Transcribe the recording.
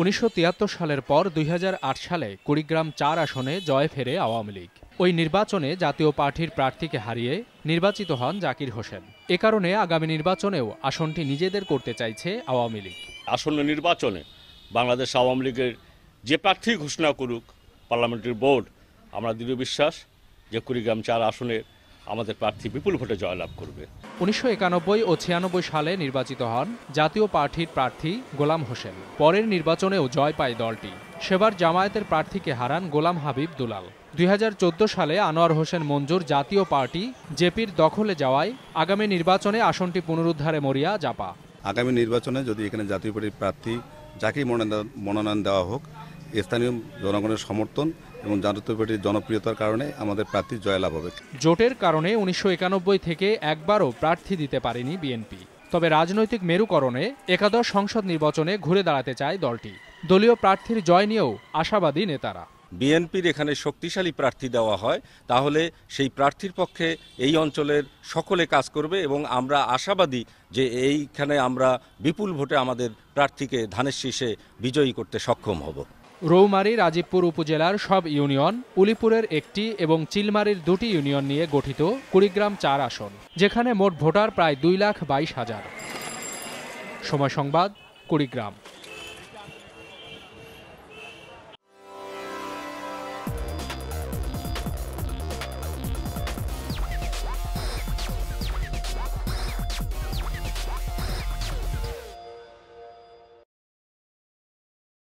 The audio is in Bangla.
উনিশশো সালের পর দুই সালে কুড়িগ্রাম চার আসনে জয় ফেরে আওয়ামী লীগ ওই নির্বাচনে জাতীয় পার্টির প্রার্থীকে হারিয়ে নির্বাচিত হন জাকির হোসেন এ কারণে আগামী নির্বাচনেও আসনটি নিজেদের করতে চাইছে আওয়ামী লীগ আসন্ন নির্বাচনে বাংলাদেশ আওয়ামী লীগের যে প্রার্থী ঘোষণা করুক পার্লামেন্টারি বোর্ড আমরা দৃঢ় বিশ্বাস যে কুড়িগ্রাম চার আসনের আমাদের প্রার্থী বিপুল ভোটে জয়লাভ করবে উনিশশো একানব্বই ও ছিয়ানব্বই সালে নির্বাচিত হন জাতীয় পার্টির প্রার্থী গোলাম হোসেন পরের নির্বাচনেও জয় পায় দলটি সেবার জামায়াতের প্রার্থীকে হারান গোলাম হাবিব দুলাল দুই সালে আনোয়ার হোসেন মঞ্জুর জাতীয় পার্টি জেপির দখলে যাওয়ায় আগামী নির্বাচনে আসনটি পুনরুদ্ধারে মরিয়া জাপা আগামী নির্বাচনে যদি এখানে জাতীয় পার্টির প্রার্থী যাকেই মনোনয়ন দেওয়া হোক স্থানীয় জনগণের সমর্থন এবং জাতীয় পার্টির জনপ্রিয়তার কারণে আমাদের প্রার্থী জয়লাভ হবে জোটের কারণে উনিশশো থেকে একবারও প্রার্থী দিতে পারেনি বিএনপি তবে রাজনৈতিক মেরুকরণে একাদশ সংসদ নির্বাচনে ঘুরে দাঁড়াতে চায় দলটি দলীয় প্রার্থীর জয় নিয়েও আশাবাদী নেতারা বিএনপির এখানে শক্তিশালী প্রার্থী দেওয়া হয় তাহলে সেই প্রার্থীর পক্ষে এই অঞ্চলের সকলে কাজ করবে এবং আমরা আশাবাদী যে এইখানে আমরা বিপুল ভোটে আমাদের প্রার্থীকে ধানের শীষে বিজয়ী করতে সক্ষম হব রৌমারী রাজীবপুর উপজেলার সব ইউনিয়ন উলিপুরের একটি এবং চিলমারির দুটি ইউনিয়ন নিয়ে গঠিত কুড়িগ্রাম চার আসন যেখানে মোট ভোটার প্রায় দুই লাখ বাইশ হাজার সময় সংবাদ কুড়িগ্রাম